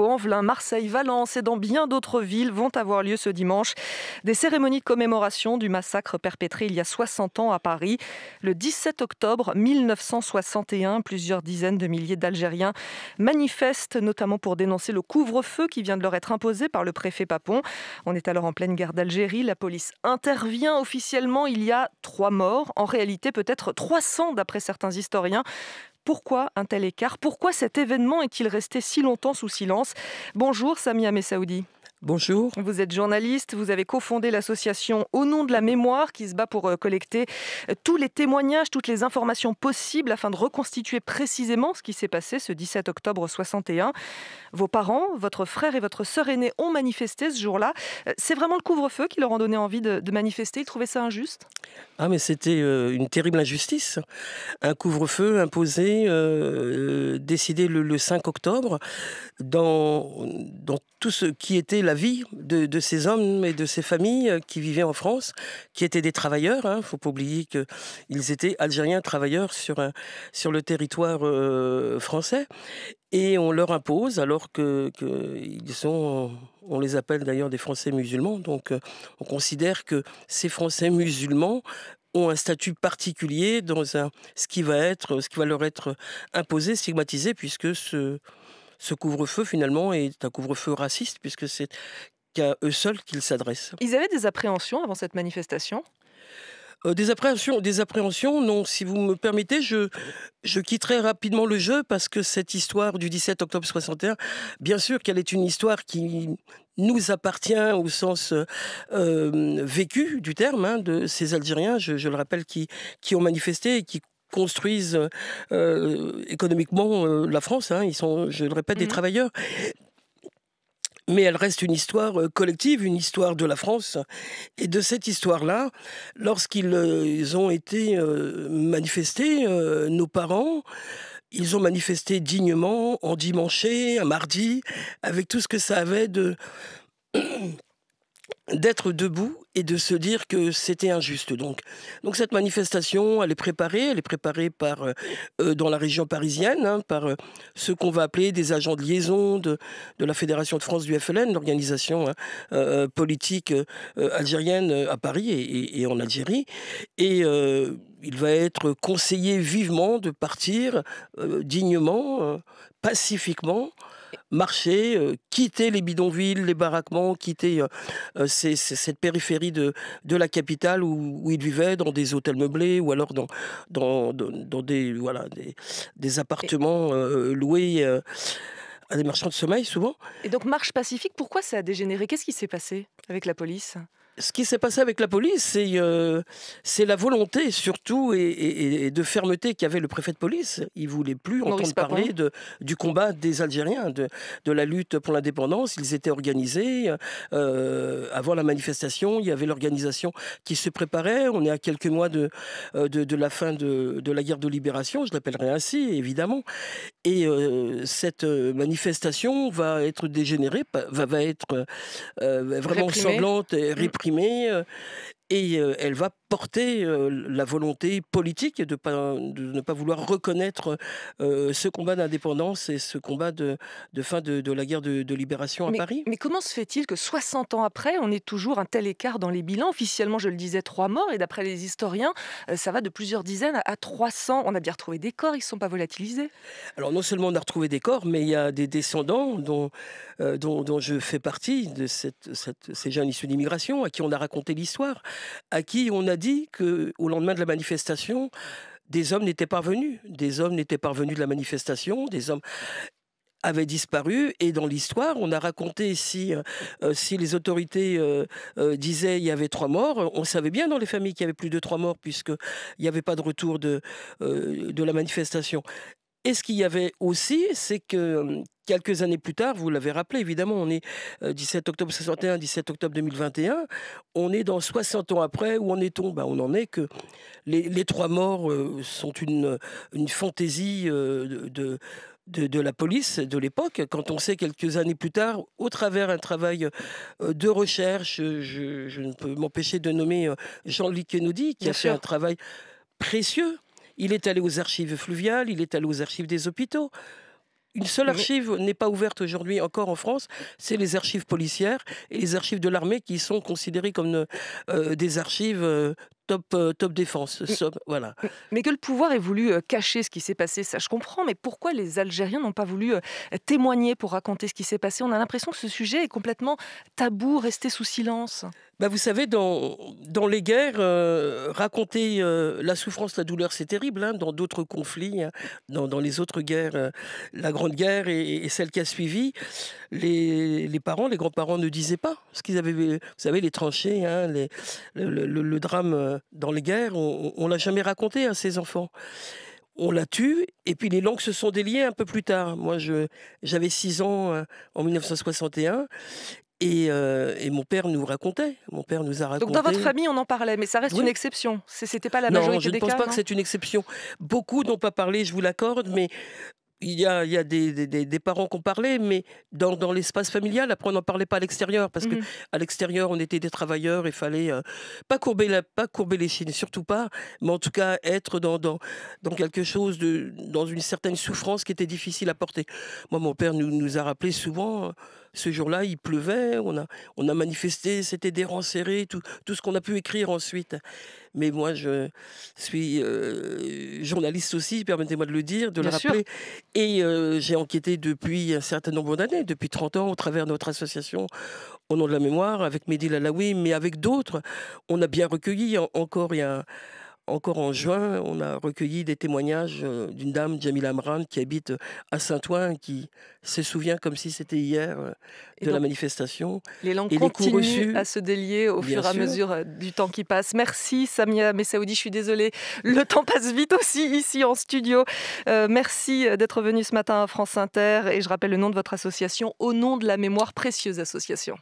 Envelin, hein, Marseille, Valence et dans bien d'autres villes vont avoir lieu ce dimanche des cérémonies de commémoration du massacre perpétré il y a 60 ans à Paris. Le 17 octobre 1961, plusieurs dizaines de milliers d'Algériens manifestent notamment pour dénoncer le couvre-feu qui vient de leur être imposé par le préfet Papon. On est alors en pleine guerre d'Algérie. La police intervient officiellement. Il y a trois morts. En réalité, peut-être 300 d'après certains historiens. Pourquoi un tel écart Pourquoi cet événement est-il resté si longtemps sous silence Bonjour Samia Messaoudi. Bonjour. Vous êtes journaliste, vous avez cofondé l'association Au nom de la mémoire qui se bat pour euh, collecter euh, tous les témoignages, toutes les informations possibles afin de reconstituer précisément ce qui s'est passé ce 17 octobre 61. Vos parents, votre frère et votre sœur aînée ont manifesté ce jour-là. Euh, c'est vraiment le couvre-feu qui leur a donné envie de, manifester. Ils trouvaient ça injuste Ah mais c'était une terrible injustice. Un couvre-feu imposé, décidé le, 5 octobre dans, dans tout ce qui était la vie de, ces hommes et de ces familles euh, qui vivaient en France, qui étaient des travailleurs. Il hein. ne faut pas oublier qu'ils étaient algériens travailleurs sur, sur le territoire euh, français. Et on leur impose, alors qu'ils que sont, on les appelle d'ailleurs des Français musulmans, donc euh, on considère que ces Français musulmans ont un statut particulier dans ce qui va être, ce qui va leur être imposé, stigmatisé, puisque ce, ce couvre-feu finalement est un couvre-feu raciste puisque c'est qu'à eux seuls qu'ils s'adressent. Ils avaient des appréhensions avant cette manifestation euh, des appréhensions, des appréhensions, non. Si vous me permettez, je, je quitterai rapidement le jeu parce que cette histoire du 17 octobre 61, bien sûr qu'elle est une histoire qui nous appartient au sens euh, euh, vécu du terme hein, de ces Algériens, je, le rappelle, qui, qui ont manifesté et qui construisent euh, euh, économiquement euh, la France. Hein. ils sont, je le répète, des mmh. travailleurs mais elle reste une histoire collective, une histoire de la France. Et de cette histoire-là, lorsqu'ils ont été manifestés, nos parents, ils ont manifesté dignement, en dimanche, un mardi, avec tout ce que ça avait de d'être debout et de se dire que c'était injuste. Donc, donc cette manifestation, elle est préparée, elle est préparée par euh, euh, dans la région parisienne, hein, par euh, ce qu'on va appeler des agents de liaison de, de la Fédération de France du FLN, l'organisation hein, politique algérienne à Paris et en Algérie. Et il va être conseillé vivement de partir dignement, pacifiquement, marcher, euh, quitter les bidonvilles, les baraquements, quitter euh, euh, cette périphérie de, la capitale où, où, ils vivaient, dans des hôtels meublés ou alors dans, des, appartements loués à des marchands de sommeil souvent. Et donc marche pacifique, pourquoi ça a dégénéré Qu'est-ce qui s'est passé avec la police ce qui s'est passé avec la police, c'est euh, la volonté surtout et, de fermeté qu'avait le préfet de police. Il voulait plus entendre parler du combat des Algériens, de, la lutte pour l'indépendance. Ils étaient organisés. Euh, avant la manifestation, il y avait l'organisation qui se préparait. On est à quelques mois de, euh, la fin de, la guerre de libération, je l'appellerai ainsi, évidemment. Et cette manifestation va être dégénérée, va, être vraiment sanglante et réprimée exprimée euh, et euh, elle va porter euh, la volonté politique de, de, ne pas vouloir reconnaître euh, ce combat d'indépendance et ce combat de, fin de, la guerre de, libération à Paris. Mais comment se fait-il que 60 ans après, on ait toujours un tel écart dans les bilans Officiellement, je le disais, trois morts, et d'après les historiens, euh, ça va de plusieurs dizaines à 300. On a bien retrouvé des corps, ils ne sont pas volatilisés. Alors non seulement on a retrouvé des corps, mais il y a des descendants dont, dont, je fais partie, de cette, cette, ces jeunes issus d'immigration, à qui on a raconté l'histoire, à qui on a dit au lendemain de la manifestation, des hommes n'étaient pas venus. Des hommes n'étaient pas venus de la manifestation, des hommes avaient disparu et dans l'histoire on a raconté si euh, euh, si les autorités euh, disaient il y avait trois morts on savait bien dans les familles qu'il y avait plus de trois morts puisque il n'y avait pas de retour de de la manifestation et ce qu'il y avait aussi, c'est que hum, quelques années plus tard, vous l'avez rappelé, évidemment, on est 17 euh, octobre 61, 17 octobre 2021, on est dans 60 ans après, où en est-on bah, On en est que les, trois morts euh, sont une, fantaisie euh, de la police de l'époque, quand on sait quelques années plus tard, au travers un travail de recherche, je, ne peux m'empêcher de nommer Jean-Luc Kennedy, qui a fait un travail précieux. Il est allé aux archives fluviales, il est allé aux archives des hôpitaux, une seule archive n'est pas ouverte aujourd'hui encore en France, c'est les archives policières et les archives de l'armée qui sont considérées comme euh, des archives euh, top, euh, top défense. Mmh. voilà. Mmh. Mais que le pouvoir ait voulu cacher ce qui s'est passé, ça je comprends, mais pourquoi les Algériens n'ont pas voulu témoigner pour raconter ce qui s'est passé On a l'impression que ce sujet est complètement tabou, resté sous silence. Bah vous savez, dans, dans les guerres, raconter la souffrance, la douleur, c'est terrible. Hein, dans d'autres conflits, hein, dans, les autres guerres, la Grande Guerre et, celle qui a suivi, les, parents, les grands-parents ne disaient pas ce qu'ils avaient. vu. Vous savez, les tranchées, hein, le, drame dans les guerres, on ne l'a jamais raconté à hein, ses enfants. On la tué, et puis les langues se sont déliées un peu plus tard. Moi, j'avais 6 ans euh, en 1961 euh, et, mon père nous racontait. Mon père nous a Donc dans votre famille, on en parlait, mais ça reste une exception. C'était pas la majorité non, je des ne pense pas que c'est une exception. Beaucoup n'ont pas parlé, je vous l'accorde, mais il y a, il y a des, des, parents qui ont parlé, mais dans, dans l'espace familial, après, on n'en parlait pas à l'extérieur, parce qu'à que mmh. à l'extérieur, on était des travailleurs, il fallait euh, pas, courber la, pas courber les chines, surtout pas, mais en tout cas, être dans, dans, dans quelque chose, de, dans une certaine souffrance qui était difficile à porter. Moi, mon père nous, nous a rappelé souvent, ce jour-là, il pleuvait, on a, on a manifesté, c'était des rangs serrés, tout, ce qu'on a pu écrire ensuite. Mais moi, je suis euh, journaliste aussi, permettez-moi de le dire, de le rappeler. Et euh, j'ai enquêté depuis un certain nombre d'années, depuis 30 ans, au travers de notre association au nom de la mémoire, avec Mehdi Lalawi, mais avec d'autres. On a bien recueilli encore il y encore en juin, on a recueilli des témoignages euh, d'une dame, Jamila Amran, qui habite euh, à Saint-Ouen, qui se souvient comme si c'était hier euh, de la manifestation. Les langues continuent à se délier au fur et à mesure du temps qui passe. Merci Samia Messaoudi, je suis désolée, le temps passe vite aussi ici en studio. merci d'être venu ce matin à France Inter et je rappelle le nom de votre association, Au nom de la mémoire, précieuse association.